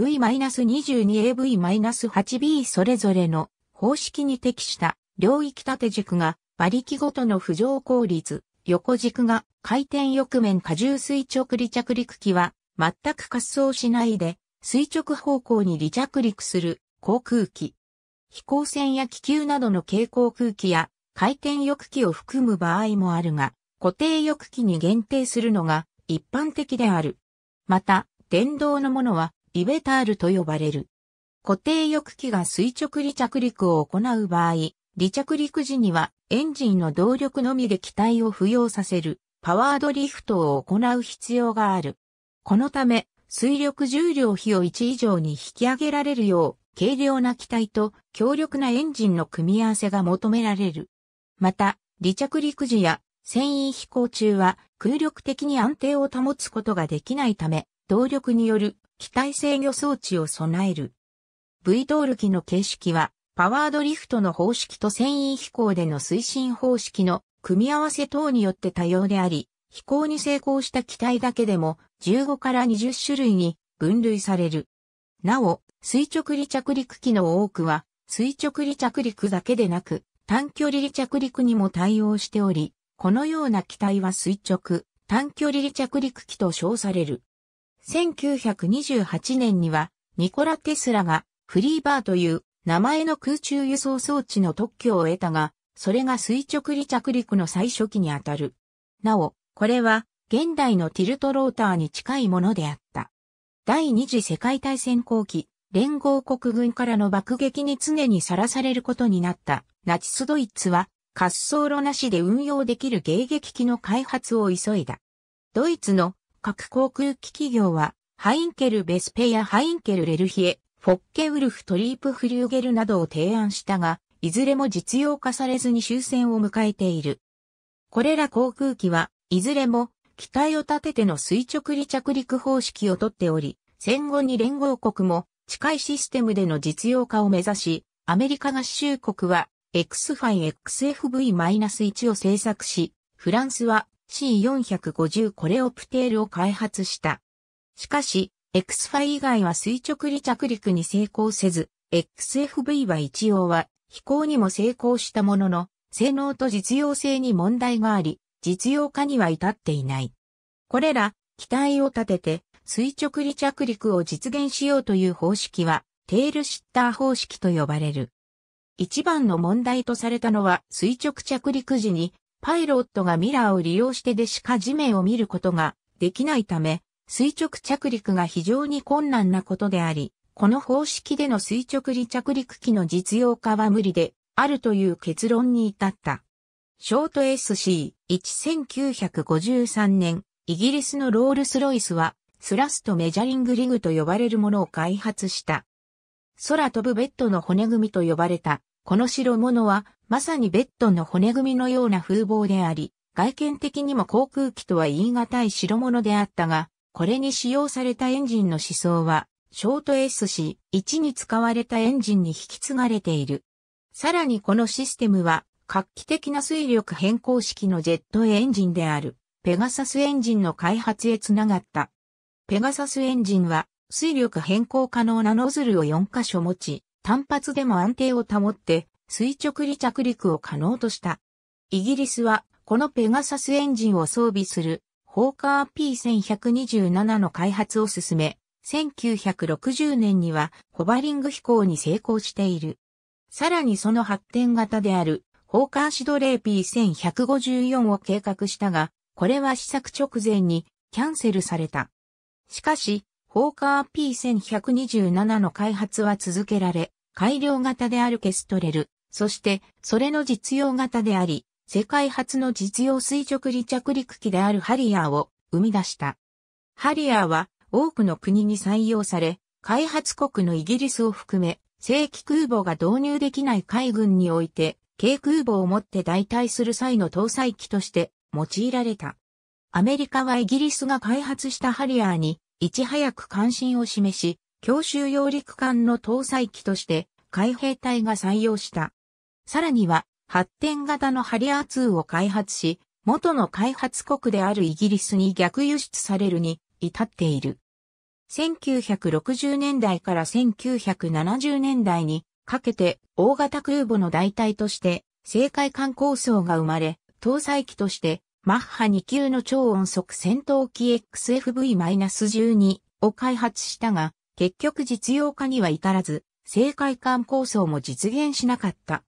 V-22AV-8B それぞれの方式に適した領域縦軸が馬力ごとの浮上効率、横軸が回転翼面荷重垂直離着陸機は全く滑走しないで垂直方向に離着陸する航空機。飛行船や気球などの軽航空機や回転翼機を含む場合もあるが、固定翼機に限定するのが一般的である。また、電動のものはリベタールと呼ばれる。固定翼機が垂直離着陸を行う場合、離着陸時にはエンジンの動力のみで機体を浮揚させるパワードリフトを行う必要がある。このため、水力重量比を1以上に引き上げられるよう、軽量な機体と強力なエンジンの組み合わせが求められる。また、離着陸時や船員飛行中は空力的に安定を保つことができないため、動力による機体制御装置を備える。V トール機の形式は、パワードリフトの方式と繊維飛行での推進方式の組み合わせ等によって多様であり、飛行に成功した機体だけでも15から20種類に分類される。なお、垂直離着陸機の多くは、垂直離着陸だけでなく、短距離離着陸にも対応しており、このような機体は垂直、短距離離着陸機と称される。1928年には、ニコラ・テスラが、フリーバーという名前の空中輸送装置の特許を得たが、それが垂直離着陸の最初期にあたる。なお、これは、現代のティルトローターに近いものであった。第二次世界大戦後期、連合国軍からの爆撃に常にさらされることになったナチスドイツは滑走路なしで運用できる迎撃機の開発を急いだ。ドイツの各航空機企業は、ハインケル・ベスペやハインケル・レルヒエ、フォッケウルフ・トリープ・フリューゲルなどを提案したが、いずれも実用化されずに終戦を迎えている。これら航空機は、いずれも、機体を立てての垂直離着陸方式をとっており、戦後に連合国も近いシステムでの実用化を目指し、アメリカ合衆国は X5XFV-1 を製作し、フランスは C450 コレオプテールを開発した。しかし、X5 以外は垂直離着陸に成功せず、XFV は一応は飛行にも成功したものの、性能と実用性に問題があり、実用化には至っていない。これら、機体を立てて垂直離着陸を実現しようという方式は、テールシッター方式と呼ばれる。一番の問題とされたのは垂直着陸時にパイロットがミラーを利用してでしか地面を見ることができないため、垂直着陸が非常に困難なことであり、この方式での垂直離着陸機の実用化は無理であるという結論に至った。ショート SC1953 年、イギリスのロールスロイスは、スラストメジャリングリグと呼ばれるものを開発した。空飛ぶベッドの骨組みと呼ばれたこの代物は、まさにベッドの骨組みのような風貌であり、外見的にも航空機とは言い難い代物であったが、これに使用されたエンジンの思想は、ショート SC1 に使われたエンジンに引き継がれている。さらにこのシステムは、画期的な水力変更式のジェットエンジンである、ペガサスエンジンの開発へつながった。ペガサスエンジンは、水力変更可能なノズルを4箇所持ち、単発でも安定を保って垂直離着陸を可能とした。イギリスはこのペガサスエンジンを装備するホーカー P1127 の開発を進め、1960年にはホバリング飛行に成功している。さらにその発展型であるホーカーシドレー P1154 を計画したが、これは試作直前にキャンセルされた。しかし、ホーカー P1127 の開発は続けられ、改良型であるケストレル、そしてそれの実用型であり、世界初の実用垂直離着陸機であるハリアーを生み出した。ハリアーは多くの国に採用され、開発国のイギリスを含め、正規空母が導入できない海軍において、軽空母を持って代替する際の搭載機として用いられた。アメリカはイギリスが開発したハリアーにいち早く関心を示し、強襲揚陸艦の搭載機として海兵隊が採用した。さらには、発展型のハリアー2を開発し、元の開発国であるイギリスに逆輸出されるに至っている。1960年代から1970年代にかけて大型空母の代替として、政海艦構想が生まれ、搭載機としてマッハ2級の超音速戦闘機 XFV-12 を開発したが、結局実用化には至らず、正解艦構想も実現しなかった。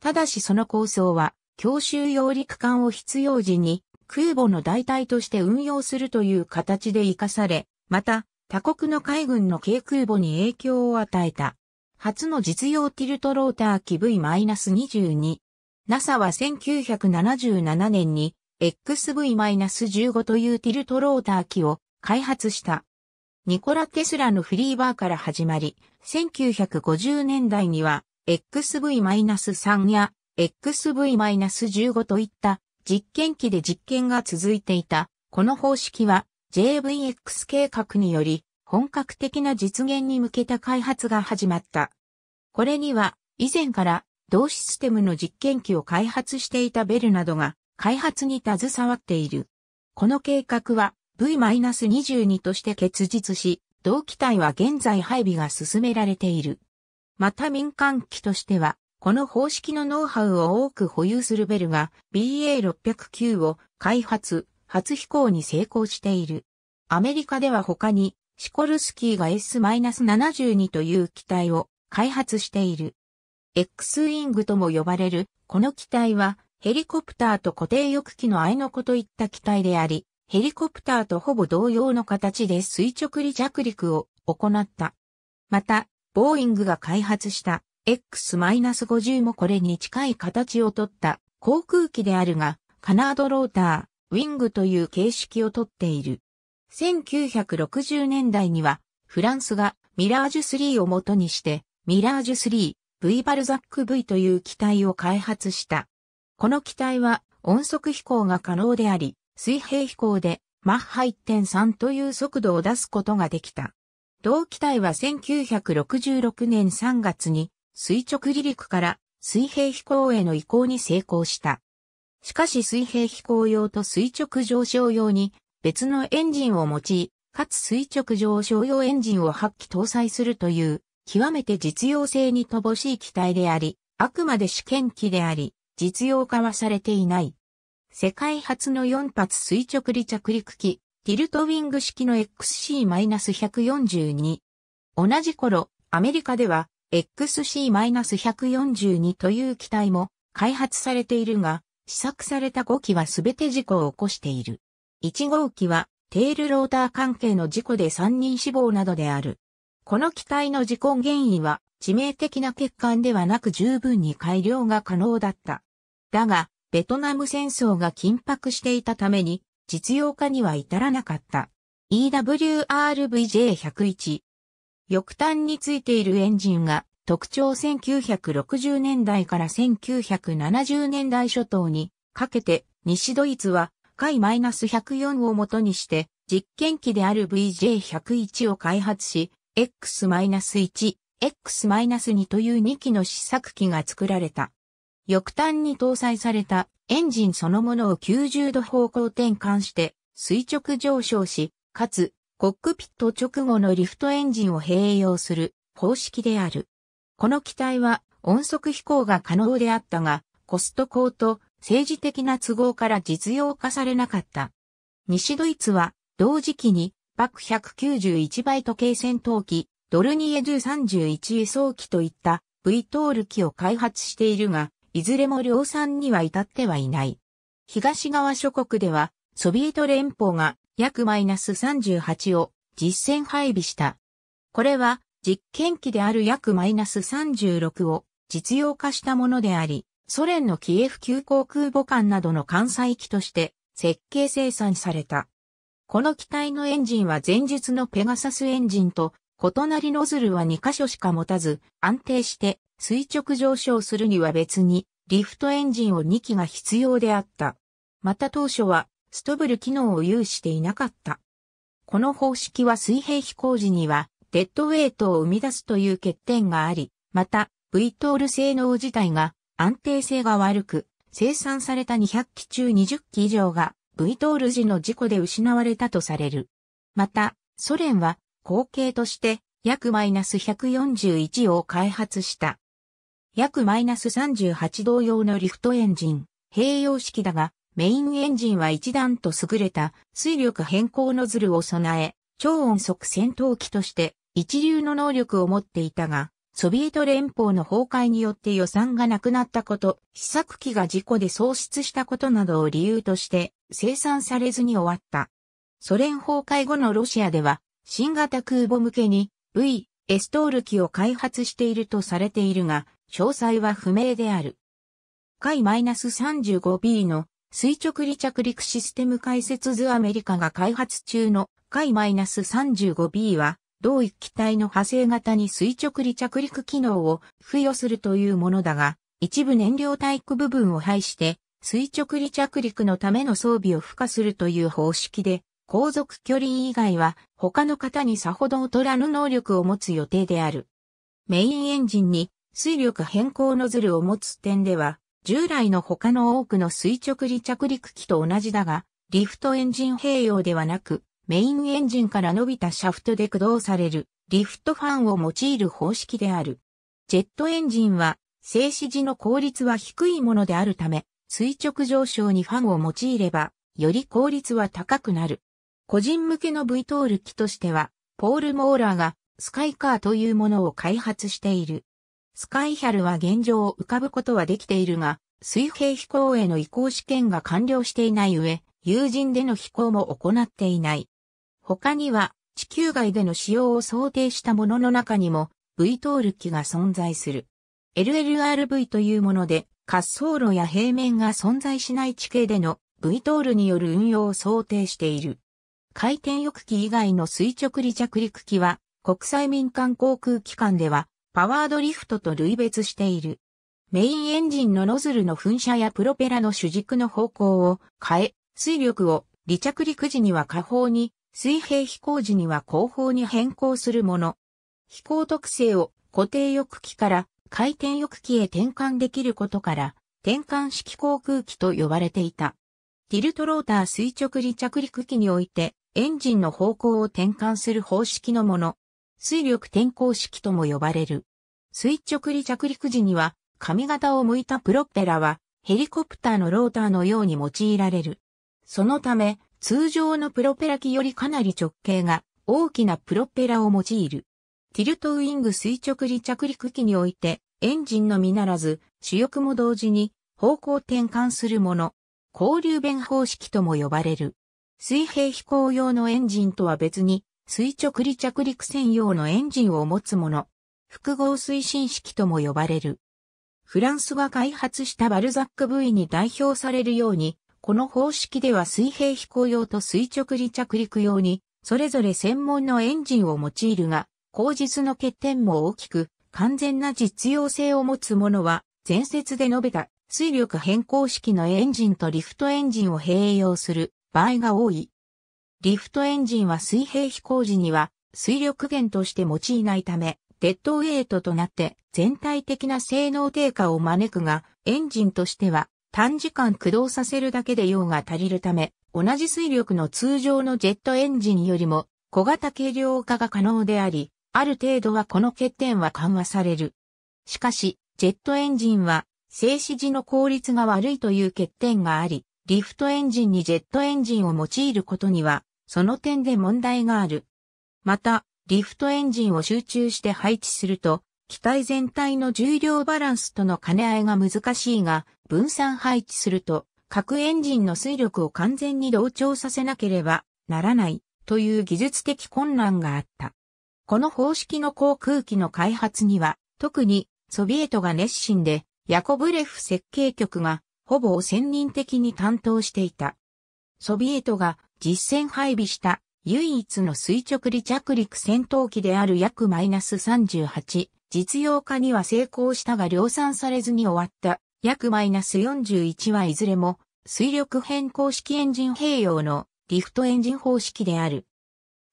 ただしその構想は、強襲揚陸艦を必要時に空母の代替として運用するという形で活かされ、また、他国の海軍の軽空母に影響を与えた。初の実用ティルトローター機 V-22。NASA は1977年に XV-15 というティルトローター機を開発した。ニコラ・テスラのフリーバーから始まり、1950年代には XV-3 や XV-15 といった実験機で実験が続いていた。この方式は JVX 計画により本格的な実現に向けた開発が始まった。これには以前から同システムの実験機を開発していたベルなどが開発に携わっている。この計画は V-22 として結実し、同機体は現在配備が進められている。また民間機としては、この方式のノウハウを多く保有するベルが BA609 を開発、初飛行に成功している。アメリカでは他にシコルスキーが S-72 という機体を開発している。X w i n g とも呼ばれるこの機体はヘリコプターと固定翼機の合いの子といった機体であり、ヘリコプターとほぼ同様の形で垂直離着陸を行った。また、ボーイングが開発した X-50 もこれに近い形をとった航空機であるが、カナードローター、ウィングという形式をとっている。1960年代には、フランスがミラージュ3を元にして、ミラージュ3、V バルザック V という機体を開発した。この機体は音速飛行が可能であり、水平飛行でマッハ1.3という速度を出すことができた。同機体は1966年3月に垂直離陸から水平飛行への移行に成功した。しかし水平飛行用と垂直上昇用に別のエンジンを用い、かつ垂直上昇用エンジンを8機搭載するという極めて実用性に乏しい機体であり、あくまで試験機であり、実用化はされていない。世界初の4発垂直離着陸機、ティルトウィング式の XC-142。同じ頃、アメリカでは XC-142 という機体も開発されているが、試作された5機は全て事故を起こしている。1号機はテールローター関係の事故で3人死亡などである。この機体の事故原因は致命的な欠陥ではなく十分に改良が可能だった。だが、ベトナム戦争が緊迫していたために、実用化には至らなかった。EWRVJ101。翼端についているエンジンが特徴1960年代から1970年代初頭にかけて西ドイツは解 -104 をもとにして実験機である VJ101 を開発し X-1 X-2 という2機の試作機が作られた。翼端に搭載されたエンジンそのものを90度方向転換して垂直上昇し、かつコックピット直後のリフトエンジンを併用する方式である。この機体は音速飛行が可能であったが、コスト高と政治的な都合から実用化されなかった。西ドイツは同時期にバク191バイト系戦闘機ドルニエドゥ31位装機といった V トール機を開発しているが、いずれも量産には至ってはいない。東側諸国では、ソビエト連邦が約マイナス38を実戦配備した。これは実験機である約マイナス36を実用化したものであり、ソ連のキエフ急航空母艦などの艦載機として設計生産された。この機体のエンジンは前述のペガサスエンジンと異なりノズルは2箇所しか持たず、安定して垂直上昇するには別に、リフトエンジンを2機が必要であった。また当初は、ストブル機能を有していなかった。この方式は水平飛行時には、デッドウェイトを生み出すという欠点があり、また、V トール性能自体が安定性が悪く、生産された200機中20機以上が V トール時の事故で失われたとされる。また、ソ連は後継として約マイナス141を開発した。約マイナス38同様のリフトエンジン、併用式だが、メインエンジンは一段と優れた水力変更ノズルを備え、超音速戦闘機として一流の能力を持っていたが、ソビエト連邦の崩壊によって予算がなくなったこと、試作機が事故で喪失したことなどを理由として生産されずに終わった。ソ連崩壊後のロシアでは新型空母向けに V、エストール機を開発しているとされているが、詳細は不明である。海 -35B の垂直離着陸システム解説図アメリカが開発中の海 -35B は、同一機体の派生型に垂直離着陸機能を付与するというものだが、一部燃料体育部分を排して、垂直離着陸のための装備を付加するという方式で航続距離以外は他の方にさほど劣らぬ能力を持つ予定である。メインエンジンに水力変更ノズルを持つ点では、従来の他の多くの垂直離着陸機と同じだが、リフトエンジン併用ではなく、メインエンジンから伸びたシャフトで駆動されるリフトファンを用いる方式である。ジェットエンジンは静止時の効率は低いものであるため、垂直上昇にファンを用いれば、より効率は高くなる。個人向けの V トール機としては、ポール・モーラーがスカイカーというものを開発している。スカイヒャルは現状を浮かぶことはできているが、水平飛行への移行試験が完了していない上、有人での飛行も行っていない。他には、地球外での使用を想定したものの中にも、V トール機が存在する。LLRV というもので、滑走路や平面が存在しない地形での V トールによる運用を想定している。回転翼機以外の垂直離着陸機は、国際民間航空機関では、パワードリフトと類別している。メインエンジンのノズルの噴射やプロペラの主軸の方向を変え、水力を離着陸時には下方に、水平飛行時には後方に変更するもの。飛行特性を固定翼機から回転翼機へ転換できることから、転換式航空機と呼ばれていた。ティルトローター垂直離着陸機において、エンジンの方向を転換する方式のもの、水力転向式とも呼ばれる。垂直離着陸時には、髪型を向いたプロペラは、ヘリコプターのローターのように用いられる。そのため、通常のプロペラ機よりかなり直径が大きなプロペラを用いる。ティルトウィング垂直離着陸機において、エンジンのみならず、主翼も同時に方向転換するもの、交流弁方式とも呼ばれる。水平飛行用のエンジンとは別に、垂直離着陸専用のエンジンを持つもの。複合推進式とも呼ばれる。フランスが開発したバルザック V に代表されるように、この方式では水平飛行用と垂直離着陸用に、それぞれ専門のエンジンを用いるが、口実の欠点も大きく、完全な実用性を持つものは、前説で述べた水力変更式のエンジンとリフトエンジンを併用する場合が多い。リフトエンジンは水平飛行時には水力源として用いないため、デッドウェイトとなって全体的な性能低下を招くが、エンジンとしては短時間駆動させるだけで用が足りるため、同じ水力の通常のジェットエンジンよりも小型軽量化が可能であり、ある程度はこの欠点は緩和される。しかし、ジェットエンジンは静止時の効率が悪いという欠点があり、リフトエンジンにジェットエンジンを用いることには、その点で問題がある。また、リフトエンジンを集中して配置すると、機体全体の重量バランスとの兼ね合いが難しいが、分散配置すると、各エンジンの水力を完全に同調させなければならないという技術的困難があった。この方式の航空機の開発には、特にソビエトが熱心で、ヤコブレフ設計局がほぼを専任的に担当していた。ソビエトが実戦配備した唯一の垂直離着陸戦闘機である約マイナス38、実用化には成功したが量産されずに終わった約マイナス41はいずれも水力変更式エンジン併用のリフトエンジン方式である。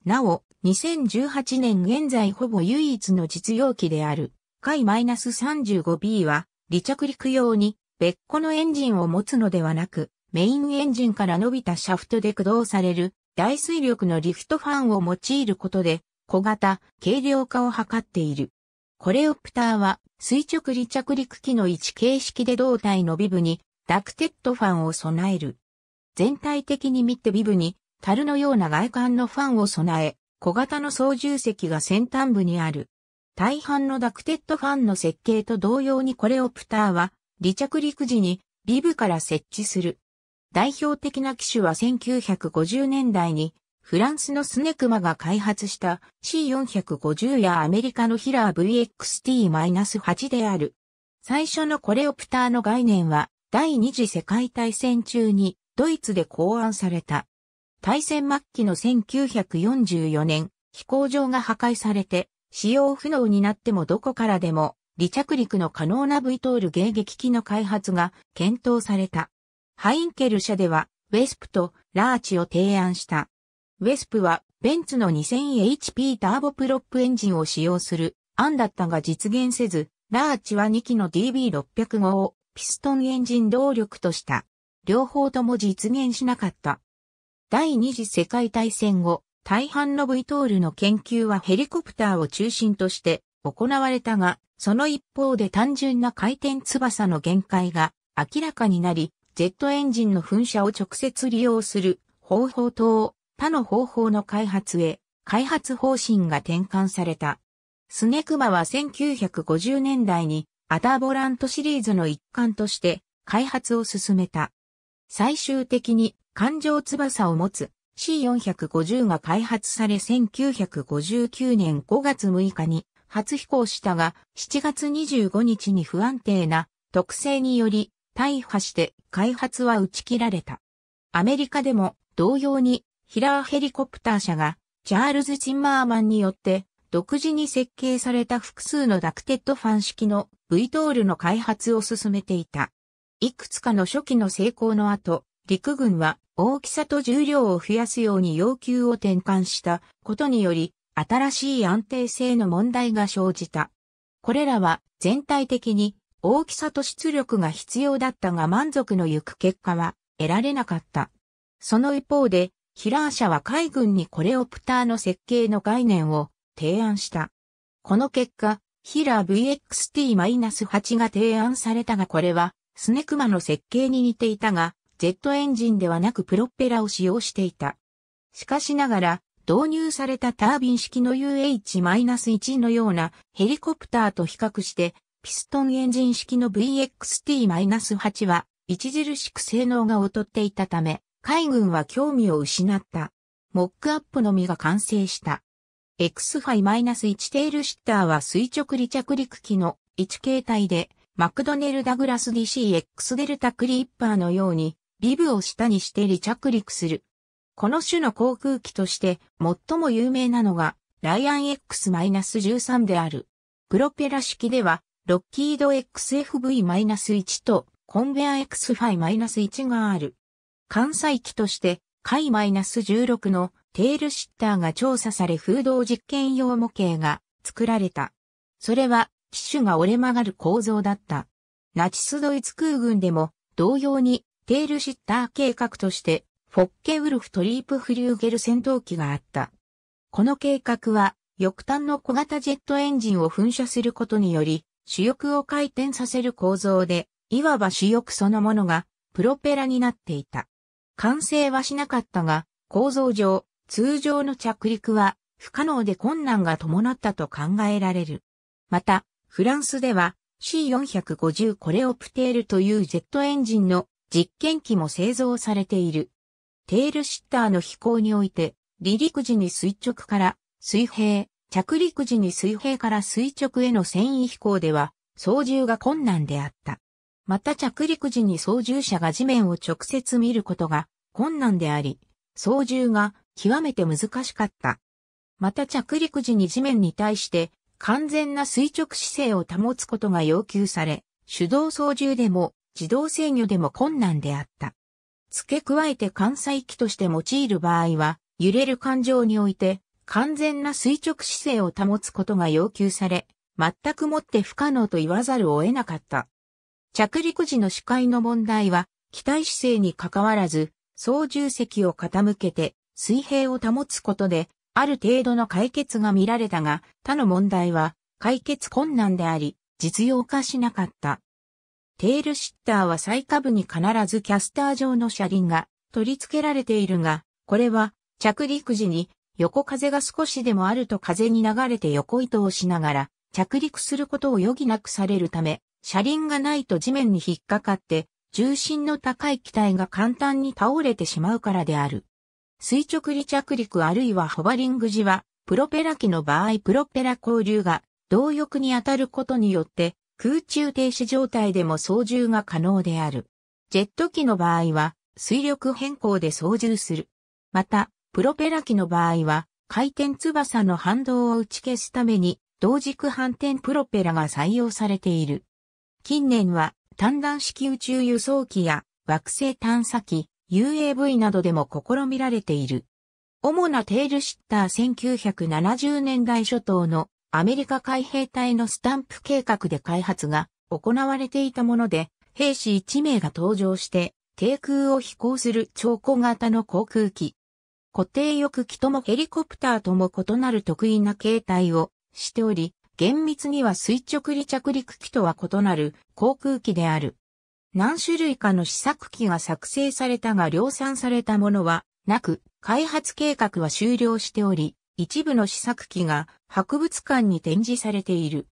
なお、2018年現在ほぼ唯一の実用機である、海 -35B は、離着陸用に別個のエンジンを持つのではなく、メインエンジンから伸びたシャフトで駆動される大水力のリフトファンを用いることで、小型、軽量化を図っている。コレオプターは垂直離着陸機の位置形式で胴体のビブにダクテッドファンを備える。全体的に見てビブに樽のような外観のファンを備え、小型の操縦席が先端部にある。大半のダクテッドファンの設計と同様にコレオプターは離着陸時にビブから設置する。代表的な機種は1950年代にフランスのスネクマが開発した C450 やアメリカのヒラー VXT-8 である。最初のコレオプターの概念は第二次世界大戦中にドイツで考案された。大戦末期の1944年、飛行場が破壊されて使用不能になってもどこからでも離着陸の可能な V トール迎撃機の開発が検討された。ハインケル社では、ウェスプとラーチを提案した。ウェスプは、ベンツの 2000HP ターボプロップエンジンを使用する案だったが実現せず、ラーチは2機の DB605 をピストンエンジン動力とした。両方とも実現しなかった。第二次世界大戦後、大半の V トールの研究はヘリコプターを中心として行われたが、その一方で単純な回転翼の限界が明らかになり、ジェットエンジンの噴射を直接利用する方法等、他の方法の開発へ、開発方針が転換された。スネクマは1950年代にアターボラントシリーズの一環として開発を進めた。最終的に環状翼を持つ C450 が開発され1959年5月6日に初飛行したが、7月25日に不安定な特性により大破して開発は打ち切られた。アメリカでも同様にヒラーヘリコプター社がチャールズ・チンマーマンによって独自に設計された複数のダクテッドファン式の V トールの開発を進めていた。いくつかの初期の成功の後、陸軍は大きさと重量を増やすように要求を転換したことにより新しい安定性の問題が生じた。これらは全体的に大きさと出力が必要だったが満足の行く結果は得られなかった。その一方で、ヒラー社は海軍にコレオプターの設計の概念を提案した。この結果、ヒラー VXT-8 が提案されたがこれは、スネクマの設計に似ていたが、ジェットエンジンではなくプロペラを使用していた。しかしながら、導入されたタービン式の UH-1 のようなヘリコプターと比較して、ピストンエンジン式の VXT-8 は著しく性能が劣っていたため、海軍は興味を失った。モックアップのみが完成した。X-1 テールシッターは垂直離着陸機の1形態で、マクドネル・ダグラス DCX デルタクリッパーのように、リブを下にして離着陸する。この種の航空機として最も有名なのがライアン X-13 である。プロペラ式ではロッキード XFV-1 とコンベア X-5-1 がある。関西機として海 -16 のテールシッターが調査され風洞実験用模型が作られた。それは機種が折れ曲がる構造だった。ナチスドイツ空軍でも同様にテールシッター計画としてフォッケウルフトリープフリューゲル戦闘機があった。この計画は、翼端の小型ジェットエンジンを噴射することにより、主翼を回転させる構造で、いわば主翼そのものが、プロペラになっていた。完成はしなかったが、構造上、通常の着陸は、不可能で困難が伴ったと考えられる。また、フランスでは C450 コレオプテールというジェットエンジンの実験機も製造されている。テールシッターの飛行において、離陸時に垂直から水平、着陸時に水平から垂直への繊維飛行では、操縦が困難であった。また着陸時に操縦者が地面を直接見ることが困難であり、操縦が極めて難しかった。また着陸時に地面に対して完全な垂直姿勢を保つことが要求され、手動操縦でも自動制御でも困難であった。付け加えて関西機として用いる場合は、揺れる感情において、完全な垂直姿勢を保つことが要求され、全くもって不可能と言わざるを得なかった。着陸時の視界の問題は、機体姿勢に関わらず、操縦席を傾けて水平を保つことで、ある程度の解決が見られたが、他の問題は解決困難であり、実用化しなかった。テールシッターは最下部に必ずキャスター状の車輪が取り付けられているが、これは着陸時に横風が少しでもあると風に流れて横糸をしながら着陸することを余儀なくされるため、車輪がないと地面に引っかかって重心の高い機体が簡単に倒れてしまうからである。垂直離着陸あるいはホバリング時は、プロペラ機の場合プロペラ交流が動翼に当たることによって空中停止状態でも操縦が可能である。ジェット機の場合は、水力変更で操縦する。また、プロペラ機の場合は、回転翼の反動を打ち消すために、同軸反転プロペラが採用されている。近年は、単弾式宇宙輸送機や惑星探査機、UAV などでも試みられている。主なテールシッター1970年代初頭のアメリカ海兵隊のスタンプ計画で開発が行われていたもので、兵士1名が登場して低空を飛行する超小型の航空機。固定翼機ともヘリコプターとも異なる得意な形態をしており、厳密には垂直離着陸機とは異なる航空機である。何種類かの試作機が作成されたが量産されたものはなく、開発計画は終了しており、一部の試作機が博物館に展示されている。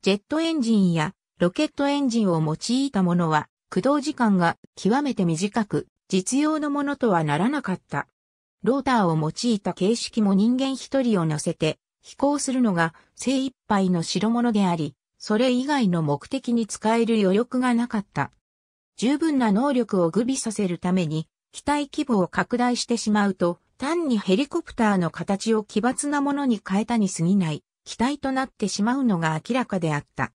ジェットエンジンやロケットエンジンを用いたものは駆動時間が極めて短く実用のものとはならなかった。ローターを用いた形式も人間一人を乗せて飛行するのが精一杯の代物であり、それ以外の目的に使える余力がなかった。十分な能力を具備させるために、機体規模を拡大してしまうと、単にヘリコプターの形を奇抜なものに変えたに過ぎない機体となってしまうのが明らかであった。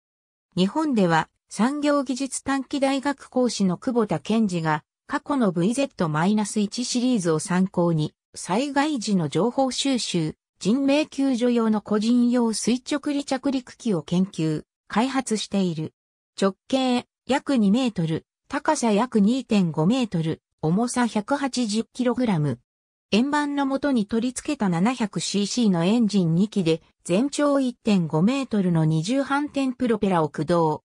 日本では産業技術短期大学講師の久保田健二が過去の VZ-1 シリーズを参考に災害時の情報収集、人命救助用の個人用垂直離着陸機を研究、開発している。直径約2メートル、高さ約2.5メートル、重さ 180kg、円盤の元に取り付けた 700cc のエンジン2機で全長1.5メートルの二重反転プロペラを駆動。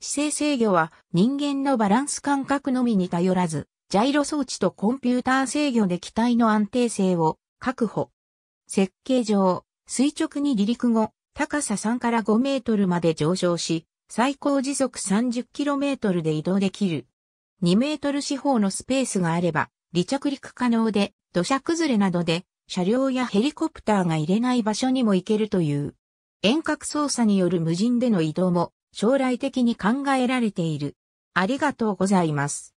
姿勢制御は人間のバランス感覚のみに頼らず、ジャイロ装置とコンピューター制御で機体の安定性を確保。設計上、垂直に離陸後、高さ3から5メートルまで上昇し、最高時速 30km で移動できる。2メートル四方のスペースがあれば、離着陸可能で、土砂崩れなどで、車両やヘリコプターが入れない場所にも行けるという。遠隔操作による無人での移動も将来的に考えられている。ありがとうございます。